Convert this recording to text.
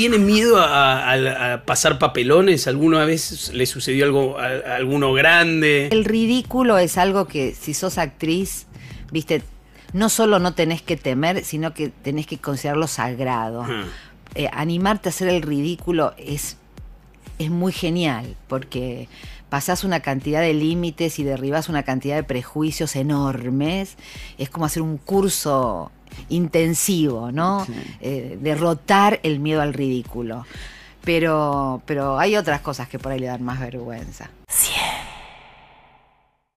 tiene miedo a, pasar papelones? ¿Alguna vez le sucedió algo alguno grande? El ridículo es algo que si sos actriz, viste, no solo no tenés que temer, sino que tenés que considerarlo sagrado. Eh, animarte a hacer el ridículo es, es muy genial, porque pasás una cantidad de límites y derribas una cantidad de prejuicios enormes. Es como hacer un curso intensivo, ¿no? Eh, derrotar el miedo al ridículo. Pero, pero hay otras cosas que por ahí le dan más vergüenza.